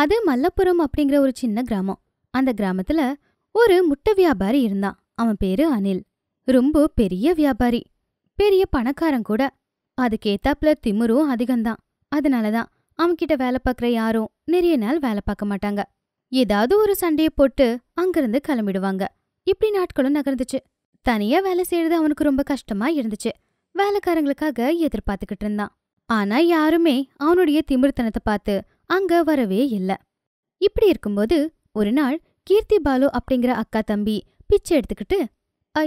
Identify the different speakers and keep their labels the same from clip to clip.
Speaker 1: அது மல்லப்புரம் அப்படிங்கிற ஒரு சின்ன கிராமம் அந்த கிராமத்துல ஒரு முட்டை வியாபாரி இருந்தான் அவன் பேரு அனில் ரொம்ப பெரிய வியாபாரி பெரிய பணக்காரன் கூட அதுக்கேத்தாப்புல திமிரும் அதிகம்தான் அதனாலதான் அவன்கிட்ட வேலை பார்க்குற யாரும் நிறைய நாள் வேலை பார்க்க மாட்டாங்க ஏதாவது ஒரு சண்டையை போட்டு அங்கிருந்து கிளம்பிடுவாங்க இப்படி நாட்களும் நகர்ந்துச்சு தனியா வேலை செய்யறது அவனுக்கு ரொம்ப கஷ்டமா இருந்துச்சு வேலைக்காரங்களுக்காக எதிர்பார்த்துக்கிட்டு இருந்தான் ஆனா யாருமே அவனுடைய திமிர்த்தனத்தை பார்த்து அங்க வரவே இல்லை இப்படி இருக்கும்போது ஒரு நாள் கீர்த்தி பாலு அப்படிங்கிற அக்கா தம்பி பிச்சை எடுத்துக்கிட்டு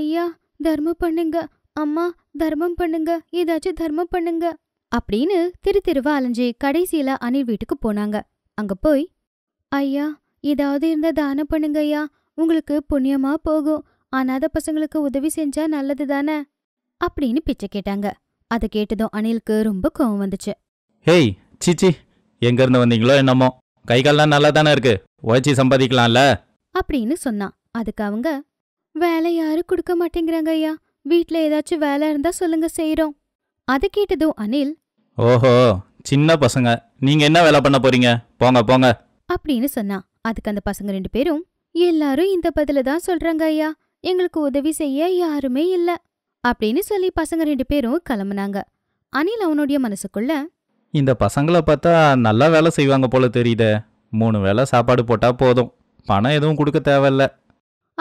Speaker 1: ஐயா தர்மம் பண்ணுங்க அம்மா தர்மம் பண்ணுங்க ஏதாச்சும் தர்மம் பண்ணுங்க அப்படின்னு திரு திருவா அலைஞ்சு கடைசியில அனில் வீட்டுக்கு போனாங்க அங்க போய் ஐயா ஏதாவது இருந்தா தானம் பண்ணுங்க ஐயா உங்களுக்கு புண்ணியமா போகும் அனாத பசங்களுக்கு உதவி செஞ்சா நல்லது தானே அப்படின்னு பிச்சை கேட்டாங்க அதை கேட்டதும் அனிலுக்கு ரொம்ப கோவம் வந்துச்சு
Speaker 2: ஹேய் இருந்து வந்தீங்களோ என்னமோ கை கால்லாம் நல்லா தானே இருக்கு உழைச்சி சம்பாதிக்கலாம்ல
Speaker 1: அப்படின்னு சொன்னான் அதுக்கு அவங்க வேலை யாரும் கொடுக்க மாட்டேங்கிறாங்க ஐயா வீட்ல ஏதாச்சும் வேலை இருந்தா சொல்லுங்க செய்யறோம் அது கேட்டதும் அனில்
Speaker 2: ஓஹோ சின்ன பசங்க நீங்க என்ன வேலை பண்ண போறீங்க போங்க போங்க
Speaker 1: அப்படின்னு சொன்னான் அதுக்கு அந்த பசங்க ரெண்டு பேரும் எல்லாரும் இந்த பதில தான் சொல்றாங்க ஐயா எங்களுக்கு உதவி செய்ய யாருமே இல்ல அப்படின்னு சொல்லி பசங்க ரெண்டு பேரும் கிளம்புனாங்க அனில் அவனுடைய மனசுக்குள்ள
Speaker 2: இந்த பசங்களை பார்த்தா நல்லா வேலை செய்வாங்க போல தெரியுதே மூணு வேளை சாப்பாடு போட்டா போதும் பணம் எதுவும் கொடுக்க தேவையில்ல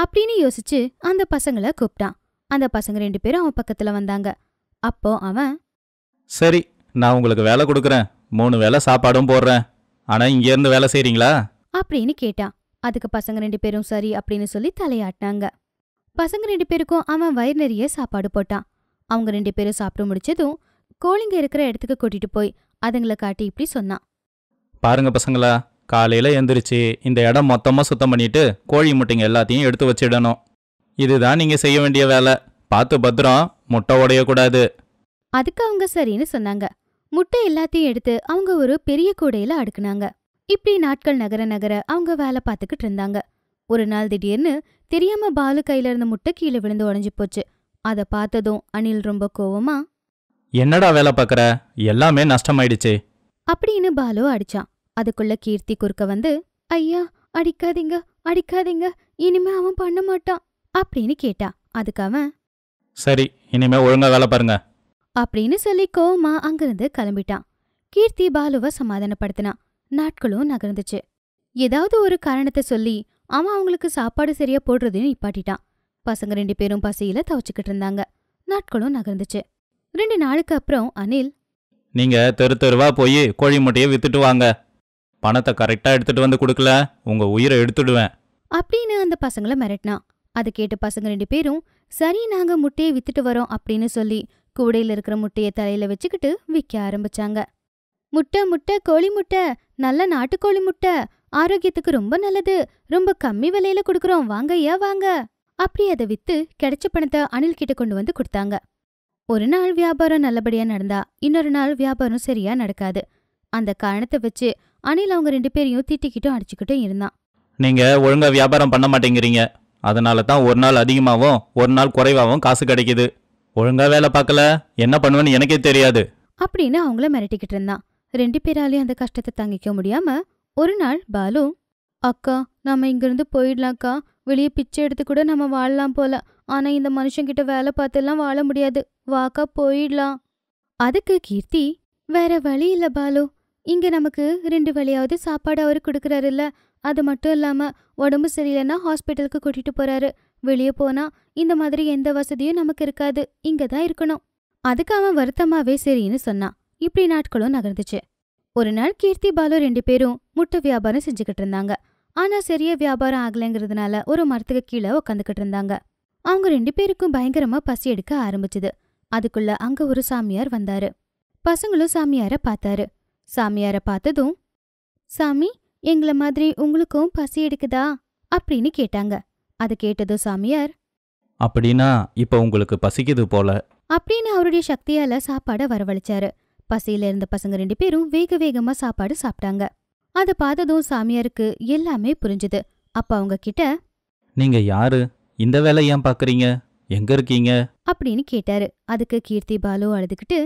Speaker 1: அப்படின்னு யோசிச்சு அந்த பசங்களை கூப்பிட்டான் அந்த பசங்க ரெண்டு பேரும் அவன் பக்கத்துல வந்தாங்க அப்போ அவன்
Speaker 2: சரி நான் உங்களுக்கு வேலை கொடுக்குறேன் மூணு வேலை சாப்பாடும் போடுறேன் ஆனா இங்க இருந்து வேலை செய்றீங்களா
Speaker 1: அப்படின்னு கேட்டான் அதுக்கு பசங்க ரெண்டு பேரும் சரி அப்படின்னு சொல்லி தலையாட்டினாங்க பசங்க ரெண்டு பேருக்கும் அவன் வயிறு நிறைய சாப்பாடு போட்டான் அவங்க ரெண்டு பேரும் சாப்பிட்டு முடிச்சதும் கோழிங்க இருக்கிற இடத்துக்கு கூட்டிட்டு போய் அதுங்களை காட்டி இப்படி சொன்னான்
Speaker 2: பாருங்க பசங்களா காலையில எந்திரிச்சு இந்த இடம் மொத்தமா சுத்தம் பண்ணிட்டு கோழி முட்டைங்க எல்லாத்தையும் எடுத்து வச்சிடணும் இதுதான் நீங்க செய்ய வேண்டிய வேலை பார்த்து பத்திரம் முட்டை உடைய கூடாது
Speaker 1: அதுக்கு அவங்க சரின்னு சொன்னாங்க முட்டை எல்லாத்தையும் எடுத்து அவங்க ஒரு பெரிய கூடையில அடுக்குனாங்க இப்படி நாட்கள் நகர நகர அவங்க வேலை பார்த்துக்கிட்டு இருந்தாங்க ஒரு நாள் திடீர்னு தெரியாம பாலு கையில இருந்த முட்டை கீழே விழுந்து உடஞ்சி போச்சு அதை பார்த்ததும் அணில் ரொம்ப கோவமா
Speaker 2: என்னடா வேலை பார்க்கற எல்லாமே நஷ்டமாயிடுச்சு
Speaker 1: அப்படின்னு பாலு அடிச்சான் அதுக்குள்ள கீர்த்தி குறுக்க வந்து ஐயா அடிக்காதீங்க அடிக்காதீங்க இனிமே அவன் பண்ண மாட்டான் அப்படின்னு கேட்டா அதுக்கு அவன்
Speaker 2: சரி இனிமே ஒழுங்கா வேலை பாருங்க
Speaker 1: அப்படின்னு சொல்லி கோமா அங்கிருந்து கிளம்பிட்டான் கீர்த்தி பாலுவை சமாதானப்படுத்தினான் நாட்களும் நகர்ந்துச்சு ஏதாவது ஒரு காரணத்தை சொல்லி அவன் அவங்களுக்கு சாப்பாடு சரியா போடுறதுன்னு இப்பாட்டிட்டான் பசங்க ரெண்டு பேரும் பசியில தவச்சுக்கிட்டு இருந்தாங்க நாட்களும் நகர்ந்துச்சு ரெண்டு நாளுக்கு அப்புறம் அனில்
Speaker 2: நீங்க தெரு தெருவா போய் கோழி முட்டையை வித்துட்டு வாங்க பணத்தை கரெக்டா எடுத்துட்டு வந்து கொடுக்கல உங்க உயிரை எடுத்துடுவேன்
Speaker 1: அப்படின்னு அந்த பசங்களை மிரட்டினான் அதை கேட்டு பசங்க ரெண்டு பேரும் சரி நாங்க முட்டையை வித்துட்டு வரோம் அப்படின்னு சொல்லி கூடையில இருக்கிற முட்டையை தலையில வச்சுக்கிட்டு விற்க ஆரம்பிச்சாங்க முட்டை முட்டை கோழி முட்டை நல்ல நாட்டுக்கோழி முட்டை ஆரோக்கியத்துக்கு ரொம்ப நல்லது ரொம்ப கம்மி விலையில கொடுக்குறோம் வாங்க ஏன் வாங்க அப்படி அதை வித்து கிடைச்ச பணத்தை அனில் கிட்ட கொண்டு வந்து கொடுத்தாங்க ஒரு நாள் வியாபாரம் நல்லபடியா நடந்தா இன்னொரு நாள் வியாபாரம் சரியா நடக்காது அந்த காரணத்தை வச்சு அனில் அவங்க ரெண்டு பேரையும் திட்டிக்கிட்டும் அடிச்சுக்கிட்டும் இருந்தான்
Speaker 2: நீங்க ஒழுங்கா வியாபாரம் பண்ண மாட்டேங்கிறீங்க அதனால தான் ஒரு நாள் அதிகமாகவும் ஒரு நாள் குறைவாகவும் காசு கிடைக்குது ஒழுங்கா வேலை பார்க்கல என்ன பண்ணுவேன்னு எனக்கே தெரியாது
Speaker 1: அப்படின்னு அவங்கள மிரட்டிக்கிட்டு இருந்தான் ரெண்டு பேராலையும் அந்த கஷ்டத்தை தாங்கிக்க முடியாம ஒரு நாள் பாலு அக்கா நம்ம இங்கிருந்து போயிடலாம்க்கா வெளியே பிச்சை எடுத்து கூட நம்ம வாழலாம் போல ஆனா இந்த மனுஷங்கிட்ட வேலை எல்லாம் வாழ முடியாது வாக்கா போயிடலாம் அதுக்கு கீர்த்தி வேற வழி இல்ல பாலு இங்க நமக்கு ரெண்டு வழியாவது சாப்பாடு அவரு இல்ல அது மட்டும் இல்லாம உடம்பு சரியில்லைன்னா ஹாஸ்பிட்டலுக்கு கூட்டிட்டு போறாரு வெளியே போனா இந்த மாதிரி எந்த வசதியும் நமக்கு இருக்காது இங்க தான் இருக்கணும் அதுக்கு அவன் வருத்தமாவே சரின்னு சொன்னான் இப்படி நாட்களும் நகர்ந்துச்சு ஒரு நாள் கீர்த்தி பாலு ரெண்டு பேரும் முட்டை வியாபாரம் செஞ்சுக்கிட்டு இருந்தாங்க ஆனா சரியா வியாபாரம் ஆகலைங்கிறதுனால ஒரு மரத்துக்கு கீழே உக்காந்துக்கிட்டு இருந்தாங்க அவங்க ரெண்டு பேருக்கும் பயங்கரமா பசி எடுக்க ஆரம்பிச்சுது அதுக்குள்ள அங்க ஒரு சாமியார் வந்தாரு பசங்களும் சாமியார பார்த்தாரு சாமியார பார்த்ததும் சாமி எங்கள மாதிரி உங்களுக்கும் பசி எடுக்குதா அப்படின்னு கேட்டாங்க அது கேட்டதும் சாமியார்
Speaker 2: அப்படின்னா இப்ப உங்களுக்கு பசிக்குது போல
Speaker 1: அப்படின்னு அவருடைய சக்தியால சாப்பாட வரவழைச்சாரு பசியில இருந்த பசங்க ரெண்டு பேரும் வேக வேகமா சாப்பாடு சாப்பிட்டாங்க அதை பார்த்ததும் சாமியாருக்கு எல்லாமே புரிஞ்சுது அப்ப அவங்க கிட்ட
Speaker 2: நீங்க யாரு இந்த வேலை ஏன் பாக்குறீங்க எங்க இருக்கீங்க
Speaker 1: அப்படின்னு கேட்டாரு அதுக்கு கீர்த்தி பாலு அழுதுகிட்டு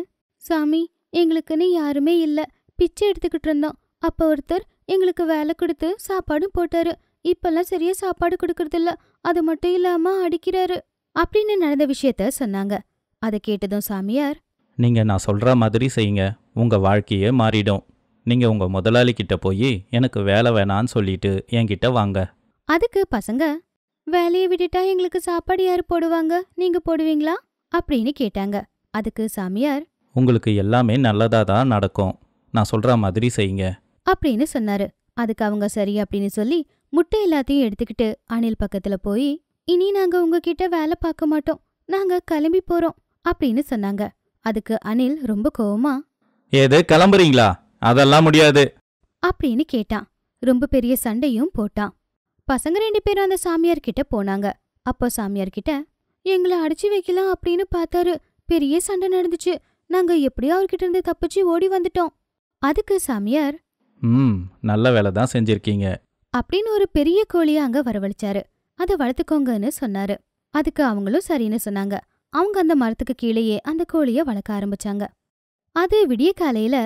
Speaker 1: சாமி எங்களுக்குன்னு யாருமே இல்ல பிச்சை எடுத்துக்கிட்டு இருந்தோம் அப்ப ஒருத்தர் எங்களுக்கு வேலை கொடுத்து சாப்பாடும் போட்டாரு இப்பெல்லாம் சரியா சாப்பாடு கொடுக்கறது இல்ல அது மட்டும் இல்லாம அடிக்கிறாரு அப்படின்னு நடந்த விஷயத்த சொன்னாங்க அதை கேட்டதும் சாமியார்
Speaker 2: நீங்க நான் சொல்ற மாதிரி செய்யுங்க உங்க வாழ்க்கையே மாறிடும் நீங்க உங்க முதலாளி கிட்ட போய் எனக்கு வேலை வேணான்னு சொல்லிட்டு என்கிட்ட வாங்க
Speaker 1: அதுக்கு பசங்க வேலையை விட்டுட்டா எங்களுக்கு சாப்பாடு யார் போடுவாங்க நீங்க போடுவீங்களா அப்படின்னு கேட்டாங்க அதுக்கு சாமியார்
Speaker 2: உங்களுக்கு எல்லாமே நல்லதா தான் நடக்கும் நான் சொல்ற மாதிரி செய்யுங்க
Speaker 1: அப்படின்னு சொன்னாரு அதுக்கு அவங்க சரி அப்படின்னு சொல்லி முட்டை எல்லாத்தையும் எடுத்துக்கிட்டு அணில் பக்கத்துல போய் இனி நாங்க உங்ககிட்ட வேலை பார்க்க மாட்டோம் நாங்க கிளம்பி போறோம் அப்படின்னு சொன்னாங்க அதுக்கு அணில் ரொம்ப கோவமா
Speaker 2: ஏதோ கிளம்புறீங்களா அதெல்லாம் முடியாது
Speaker 1: அப்படின்னு கேட்டான் ரொம்ப பெரிய சண்டையும் போட்டான் பசங்க ரெண்டு பேரும் அந்த சாமியார் கிட்ட போனாங்க அப்போ சாமியார் கிட்ட எங்களை அடிச்சு வைக்கலாம் அப்படின்னு பார்த்தாரு பெரிய சண்டை நடந்துச்சு நாங்க எப்படியோ அவர்கிட்ட இருந்து தப்பிச்சு ஓடி வந்துட்டோம் அதுக்கு சாமியார்
Speaker 2: ம் நல்ல வேலை தான் செஞ்சிருக்கீங்க
Speaker 1: அப்படின்னு ஒரு பெரிய கோழிய அங்க வரவழைச்சாரு அதை வளர்த்துக்கோங்கன்னு சொன்னாரு அதுக்கு அவங்களும் சரின்னு சொன்னாங்க அவங்க அந்த மரத்துக்கு கீழேயே அந்த கோழிய வளர்க்க ஆரம்பிச்சாங்க அது விடிய காலையில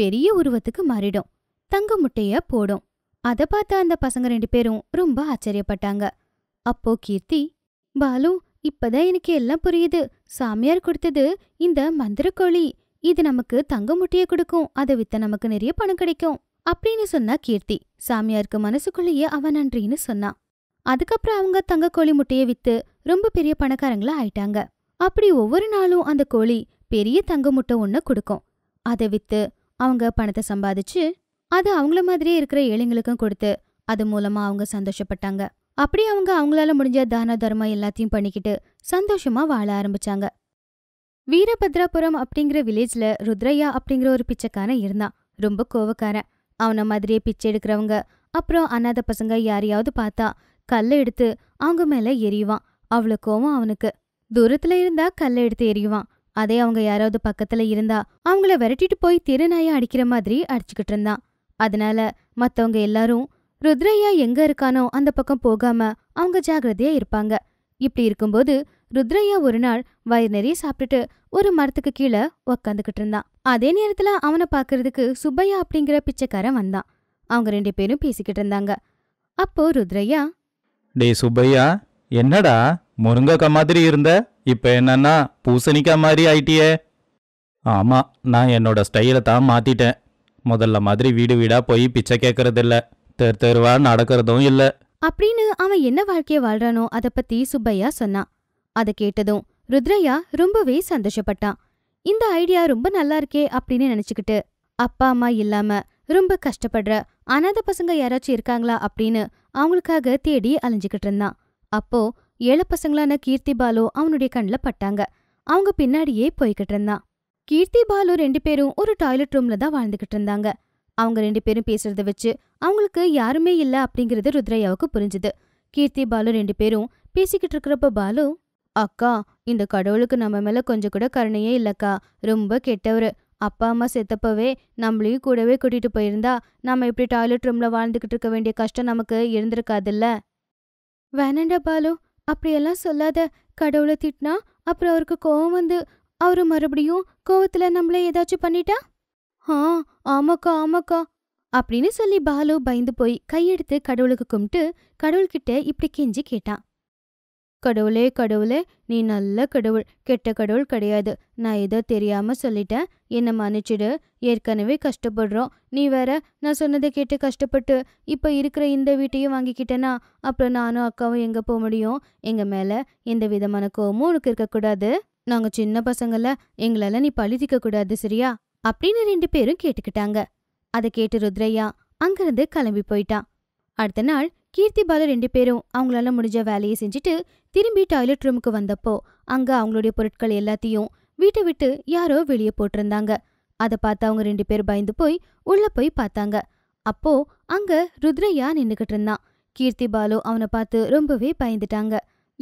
Speaker 1: பெரிய உருவத்துக்கு மாறிடும் தங்க முட்டைய போடும் அதை பார்த்த அந்த பசங்க ரெண்டு பேரும் ரொம்ப ஆச்சரியப்பட்டாங்க அப்போ கீர்த்தி பாலு இப்பதான் எனக்கு எல்லாம் புரியுது சாமியார் கொடுத்தது இந்த கோழி இது நமக்கு தங்க முட்டையை கொடுக்கும் அதை வித்த நமக்கு நிறைய பணம் கிடைக்கும் அப்படின்னு சொன்னா கீர்த்தி சாமியாருக்கு மனசுக்குள்ளேயே அவன் நன்றின்னு சொன்னான் அதுக்கப்புறம் அவங்க தங்க கோழி முட்டையை வித்து ரொம்ப பெரிய பணக்காரங்களா ஆயிட்டாங்க அப்படி ஒவ்வொரு நாளும் அந்த கோழி பெரிய தங்க முட்டை ஒன்று கொடுக்கும் அதை வித்து அவங்க பணத்தை சம்பாதிச்சு அது அவங்கள மாதிரியே இருக்கிற ஏழைங்களுக்கும் கொடுத்து அது மூலமா அவங்க சந்தோஷப்பட்டாங்க அப்படி அவங்க அவங்களால முடிஞ்ச தான தர்மம் எல்லாத்தையும் பண்ணிக்கிட்டு சந்தோஷமா வாழ ஆரம்பிச்சாங்க வீரபத்ராபுரம் அப்படிங்கிற வில்லேஜ்ல ருத்ரையா அப்படிங்கிற ஒரு பிச்சைக்காரன் இருந்தான் ரொம்ப கோவக்காரன் அவனை மாதிரியே பிச்சை எடுக்கிறவங்க அப்புறம் அநாத பசங்க யாரையாவது பார்த்தா கல்லை எடுத்து அவங்க மேல எரியுவான் அவ்வளவு கோவம் அவனுக்கு தூரத்துல இருந்தா கல்லை எடுத்து எரியுவான் அதே அவங்க யாராவது பக்கத்துல இருந்தா அவங்கள விரட்டிட்டு போய் திருநாயை அடிக்கிற மாதிரி அடிச்சுக்கிட்டு இருந்தான் அதனால மத்தவங்க எல்லாரும் ருத்ரையா எங்க இருக்கானோ அந்த பக்கம் போகாம அவங்க ஜாகிரதையா இருப்பாங்க இப்படி இருக்கும்போது ருத்ரையா ஒரு நாள் வயிறு நிறைய சாப்பிட்டுட்டு ஒரு மரத்துக்கு கீழே உக்காந்துக்கிட்டு இருந்தான் அதே நேரத்துல அவனை பாக்குறதுக்கு சுப்பையா அப்படிங்கிற பிச்சைக்காரன் வந்தான் அவங்க ரெண்டு பேரும் பேசிக்கிட்டு இருந்தாங்க அப்போ ருத்ரையா
Speaker 2: டே சுப்பையா என்னடா முருங்கக்கா மாதிரி இருந்த இப்ப என்னன்னா பூசணிக்கா மாதிரி ஆயிட்டியே ஆமா நான் என்னோட ஸ்டைல தான் மாத்திட்டேன் முதல்ல மாதிரி வீடு வீடா போய் பிச்சை கேட்கறது இல்ல தெரு தெருவா நடக்கிறதும் இல்ல
Speaker 1: அப்படின்னு அவன் என்ன வாழ்க்கைய வாழ்றானோ அத பத்தி சுப்பையா சொன்னான் அத கேட்டதும் ருத்ரையா ரொம்பவே சந்தோஷப்பட்டான் இந்த ஐடியா ரொம்ப நல்லா இருக்கே அப்படின்னு நினைச்சுக்கிட்டு அப்பா அம்மா இல்லாம ரொம்ப கஷ்டப்படுற அனாத பசங்க யாராச்சும் இருக்காங்களா அப்படின்னு அவங்களுக்காக தேடி அலைஞ்சுக்கிட்டு இருந்தான் அப்போ ஏழை பசங்களான கீர்த்தி பாலு அவனுடைய கண்ணில் பட்டாங்க அவங்க பின்னாடியே போய்கிட்டு இருந்தான் கீர்த்தி பாலு ரெண்டு பேரும் ஒரு டாய்லெட் ரூம்ல தான் வாழ்ந்துகிட்டு இருந்தாங்க அவங்க ரெண்டு பேரும் பேசுறத வச்சு அவங்களுக்கு யாருமே இல்லை அப்படிங்கறது ருத்ரையாவுக்கு புரிஞ்சுது கீர்த்தி பாலு ரெண்டு பேரும் பேசிக்கிட்டு இருக்கிறப்ப பாலு அக்கா இந்த கடவுளுக்கு நம்ம மேல கொஞ்சம் கூட கருணையே இல்லக்கா ரொம்ப கெட்டவரு அப்பா அம்மா செத்தப்பவே நம்மளையும் கூடவே கூட்டிட்டு போயிருந்தா நம்ம இப்படி டாய்லெட் ரூம்ல வாழ்ந்துகிட்டு இருக்க வேண்டிய கஷ்டம் நமக்கு இருந்திருக்காதுல்ல வேணண்டா பாலு அப்படியெல்லாம் சொல்லாத கடவுளை திட்டினா அப்புறம் அவருக்கு கோவம் வந்து அவரு மறுபடியும் கோவத்துல நம்மள ஏதாச்சும் பண்ணிட்டா ஆ ஆமாக்கா ஆமாக்கா அப்படின்னு சொல்லி பாலு பயந்து போய் கையெடுத்து கடவுளுக்கு கும்பிட்டு கடவுள்கிட்ட இப்படி கெஞ்சி கேட்டான் கடவுளே கடவுளே நீ நல்ல கடவுள் கெட்ட கடவுள் கிடையாது நான் ஏதோ தெரியாமல் சொல்லிட்டேன் என்னை மன்னிச்சிடு ஏற்கனவே கஷ்டப்படுறோம் நீ வேற நான் சொன்னதை கேட்டு கஷ்டப்பட்டு இப்போ இருக்கிற இந்த வீட்டையும் வாங்கிக்கிட்டேனா அப்புறம் நானும் அக்காவும் எங்கே போக முடியும் எங்கள் மேலே எந்த விதமான கோவமும் உனக்கு இருக்கக்கூடாது நாங்க சின்ன பசங்கள எங்களால நீ பழுதிக்க கூடாது சரியா அப்படின்னு ரெண்டு பேரும் கேட்டுக்கிட்டாங்க அதை கேட்டு ருத்ரையா அங்கிருந்து கிளம்பி போயிட்டான் அடுத்த நாள் கீர்த்தி பாலு ரெண்டு பேரும் அவங்களால முடிஞ்ச வேலையை செஞ்சுட்டு திரும்பி டாய்லெட் ரூமுக்கு வந்தப்போ அங்க அவங்களுடைய பொருட்கள் எல்லாத்தையும் வீட்டை விட்டு யாரோ வெளியே போட்டிருந்தாங்க அதை பார்த்து அவங்க ரெண்டு பேர் பயந்து போய் உள்ள போய் பார்த்தாங்க அப்போ அங்க ருத்ரையா நின்றுகிட்டு இருந்தான் கீர்த்தி பாலு அவனை பார்த்து ரொம்பவே பயந்துட்டாங்க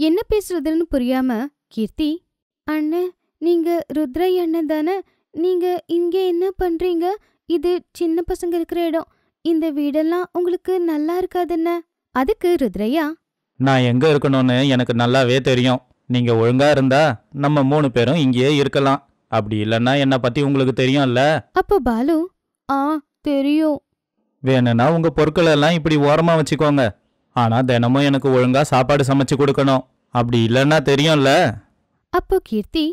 Speaker 1: என்ன பேசுறதுன்னு புரியாம கீர்த்தி அண்ணே நீங்க ருத்ரை அண்ணன் தானே நீங்க இங்கே என்ன பண்றீங்க இது சின்ன பசங்க இருக்கிற இடம் இந்த வீடெல்லாம் உங்களுக்கு நல்லா இருக்காதுண்ண அதுக்கு ருத்ரையா
Speaker 2: நான் எங்க இருக்கணும்னு எனக்கு நல்லாவே தெரியும் நீங்க ஒழுங்கா இருந்தா நம்ம மூணு பேரும் இங்கேயே இருக்கலாம் அப்படி இல்லைன்னா என்ன பத்தி உங்களுக்கு தெரியும்ல
Speaker 1: அப்ப பாலு ஆ தெரியும்
Speaker 2: வேணும்னா உங்க பொருட்களை எல்லாம் இப்படி ஓரமா வச்சுக்கோங்க ஆனா தினமும் எனக்கு ஒழுங்கா சாப்பாடு சமைச்சு கொடுக்கணும் அப்படி இல்லைன்னா தெரியும்ல
Speaker 1: அப்போ கீர்த்தி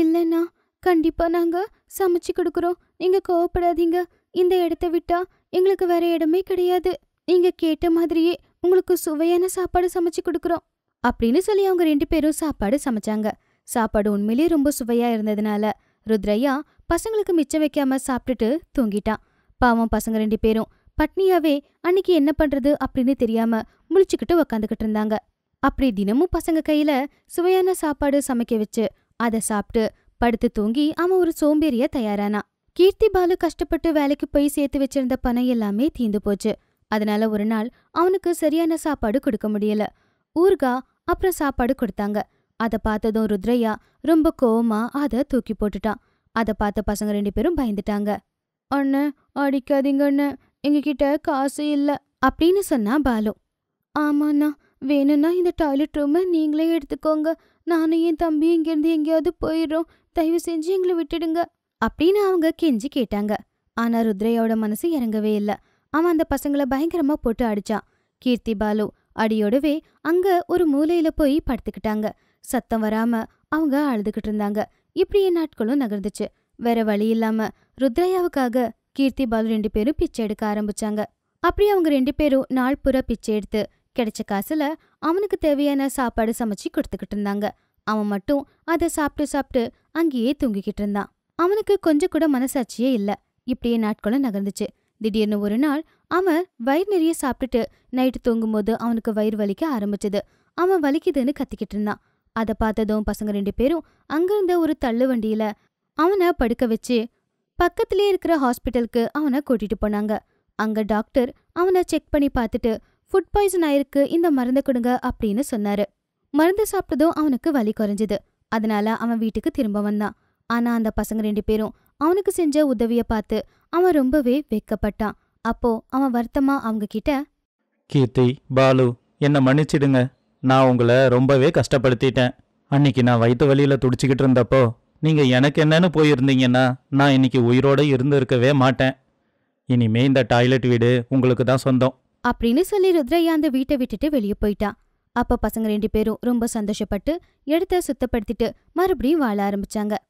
Speaker 1: இல்லைண்ணா கண்டிப்பா நாங்க சமைச்சு கொடுக்குறோம் நீங்க கோவப்படாதீங்க இந்த இடத்த விட்டா எங்களுக்கு வேற இடமே கிடையாது நீங்க கேட்ட மாதிரியே உங்களுக்கு சுவையான சாப்பாடு சமைச்சு கொடுக்குறோம் அப்படின்னு சொல்லி அவங்க ரெண்டு பேரும் சாப்பாடு சமைச்சாங்க சாப்பாடு உண்மையிலேயே ரொம்ப சுவையா இருந்ததுனால ருத்ரையா பசங்களுக்கு மிச்சம் வைக்காம சாப்பிட்டுட்டு தூங்கிட்டான் பாவம் பசங்க ரெண்டு பேரும் பட்னியாவே அன்னைக்கு என்ன பண்றது அப்படின்னு தெரியாம முழிச்சுக்கிட்டு உக்காந்துக்கிட்டு இருந்தாங்க அப்படி தினமும் பசங்க கையில சுவையான சாப்பாடு சமைக்க வச்சு அதை சாப்பிட்டு படுத்து தூங்கி அவன் ஒரு சோம்பேறிய தயாரானா கீர்த்தி பாலு கஷ்டப்பட்டு வேலைக்கு போய் சேர்த்து வச்சிருந்த பணம் எல்லாமே தீந்து போச்சு அதனால ஒரு நாள் அவனுக்கு சரியான சாப்பாடு கொடுக்க முடியல ஊர்கா அப்புறம் சாப்பாடு கொடுத்தாங்க அதை பார்த்ததும் ருத்ரையா ரொம்ப கோவமா அதை தூக்கி போட்டுட்டான் அதை பார்த்த பசங்க ரெண்டு பேரும் பயந்துட்டாங்க அண்ணன் அடிக்காதீங்க அண்ணன் எங்ககிட்ட காசு இல்ல அப்படின்னு சொன்னா பாலு ஆமாண்ணா வேணும்னா இந்த டாய்லெட் ரூமை நீங்களே எடுத்துக்கோங்க நானும் என் தம்பி இங்கேருந்து எங்கேயாவது போயிடுறோம் தயவு செஞ்சு எங்களை விட்டுடுங்க அப்படின்னு அவங்க கெஞ்சி கேட்டாங்க ஆனால் ருத்ரையோட மனசு இறங்கவே இல்லை அவன் அந்த பசங்களை பயங்கரமாக போட்டு அடிச்சான் கீர்த்தி பாலு அடியோடவே அங்கே ஒரு மூலையில் போய் படுத்துக்கிட்டாங்க சத்தம் வராமல் அவங்க அழுதுகிட்டு இருந்தாங்க இப்படியே நாட்களும் நகர்ந்துச்சு வேற வழி இல்லாம ருத்ரையாவுக்காக கீர்த்தி பாலு ரெண்டு பேரும் பிச்சை எடுக்க ஆரம்பிச்சாங்க அப்படி அவங்க ரெண்டு பேரும் நாள் புற பிச்சை எடுத்து கிடைச்ச காசுல அவனுக்கு தேவையான சாப்பாடு சமைச்சு கொடுத்துக்கிட்டு இருந்தாங்க அவன் மட்டும் அதை சாப்பிட்டு சாப்பிட்டு அங்கேயே தூங்கிக்கிட்டு இருந்தான் அவனுக்கு கொஞ்சம் கூட மனசாட்சியே இல்ல இப்படியே நாட்களும் நகர்ந்துச்சு திடீர்னு ஒரு நாள் அவன் வயிறு நிறைய சாப்பிட்டுட்டு நைட்டு தூங்கும்போது அவனுக்கு வயிறு வலிக்க ஆரம்பிச்சது அவன் வலிக்குதுன்னு கத்திக்கிட்டு இருந்தான் அதை பார்த்ததும் பசங்க ரெண்டு பேரும் அங்கிருந்த ஒரு தள்ளு வண்டியில அவனை படுக்க வச்சு பக்கத்திலே இருக்கிற ஹாஸ்பிட்டலுக்கு அவனை கூட்டிட்டு போனாங்க அங்க டாக்டர் அவனை செக் பண்ணி பார்த்துட்டு ஃபுட் பாய்சன் ஆயிருக்கு இந்த மருந்து கொடுங்க அப்படின்னு சொன்னாரு மருந்து சாப்பிட்டதும் அவனுக்கு வலி குறைஞ்சது அதனால அவன் வீட்டுக்கு திரும்ப வந்தான் ஆனா அந்த பசங்க ரெண்டு பேரும் அவனுக்கு செஞ்ச உதவியை பார்த்து அவன் ரொம்பவே வெக்கப்பட்டான் அப்போ அவன் வருத்தமா அவங்க கிட்ட
Speaker 2: கீர்த்தி பாலு என்ன மன்னிச்சிடுங்க நான் உங்களை ரொம்பவே கஷ்டப்படுத்திட்டேன் அன்னைக்கு நான் வயிற்று வழியில துடிச்சுக்கிட்டு இருந்தப்போ நீங்க எனக்கு என்னன்னு போயிருந்தீங்கன்னா நான் இன்னைக்கு உயிரோட இருந்திருக்கவே மாட்டேன் இனிமே இந்த டாய்லெட் வீடு உங்களுக்கு தான் சொந்தம்
Speaker 1: அப்படின்னு சொல்லி ருத்ரையா அந்த வீட்டை விட்டுட்டு வெளியே போயிட்டா அப்போ பசங்க ரெண்டு பேரும் ரொம்ப சந்தோஷப்பட்டு இடத்த சுத்தப்படுத்திட்டு மறுபடியும் வாழ ஆரம்பிச்சாங்க